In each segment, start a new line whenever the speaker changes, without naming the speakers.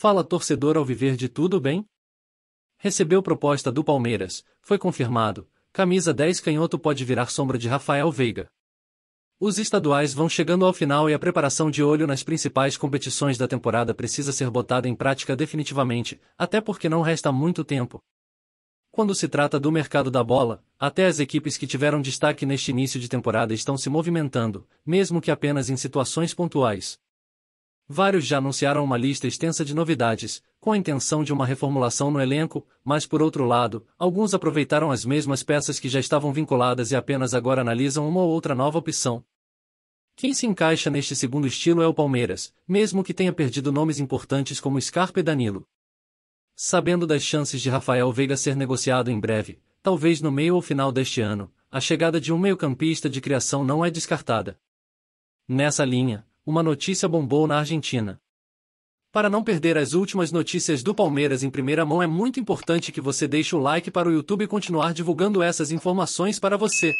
Fala torcedor ao viver de tudo bem? Recebeu proposta do Palmeiras, foi confirmado. Camisa 10 canhoto pode virar sombra de Rafael Veiga. Os estaduais vão chegando ao final e a preparação de olho nas principais competições da temporada precisa ser botada em prática definitivamente, até porque não resta muito tempo. Quando se trata do mercado da bola, até as equipes que tiveram destaque neste início de temporada estão se movimentando, mesmo que apenas em situações pontuais. Vários já anunciaram uma lista extensa de novidades, com a intenção de uma reformulação no elenco, mas por outro lado, alguns aproveitaram as mesmas peças que já estavam vinculadas e apenas agora analisam uma ou outra nova opção. Quem se encaixa neste segundo estilo é o Palmeiras, mesmo que tenha perdido nomes importantes como Scarpa e Danilo. Sabendo das chances de Rafael Veiga ser negociado em breve, talvez no meio ou final deste ano, a chegada de um meio-campista de criação não é descartada. Nessa linha, uma notícia bombou na Argentina. Para não perder as últimas notícias do Palmeiras em primeira mão, é muito importante que você deixe o like para o YouTube continuar divulgando essas informações para você.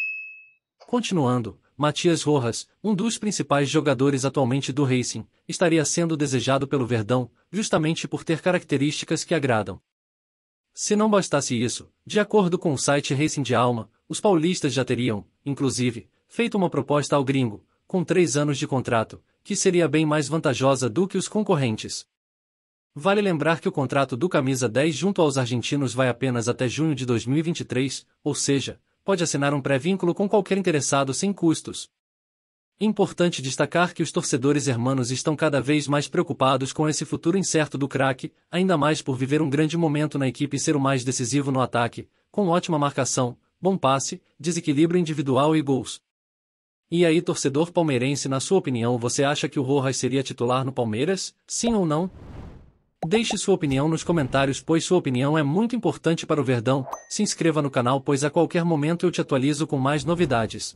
Continuando, Matias Rojas, um dos principais jogadores atualmente do Racing, estaria sendo desejado pelo Verdão, justamente por ter características que agradam. Se não bastasse isso, de acordo com o site Racing de Alma, os paulistas já teriam, inclusive, feito uma proposta ao gringo, com três anos de contrato, que seria bem mais vantajosa do que os concorrentes. Vale lembrar que o contrato do Camisa 10 junto aos argentinos vai apenas até junho de 2023, ou seja, pode assinar um pré-vínculo com qualquer interessado sem custos. Importante destacar que os torcedores hermanos estão cada vez mais preocupados com esse futuro incerto do craque, ainda mais por viver um grande momento na equipe e ser o mais decisivo no ataque, com ótima marcação, bom passe, desequilíbrio individual e gols. E aí, torcedor palmeirense, na sua opinião, você acha que o Rojas seria titular no Palmeiras? Sim ou não? Deixe sua opinião nos comentários, pois sua opinião é muito importante para o Verdão. Se inscreva no canal, pois a qualquer momento eu te atualizo com mais novidades.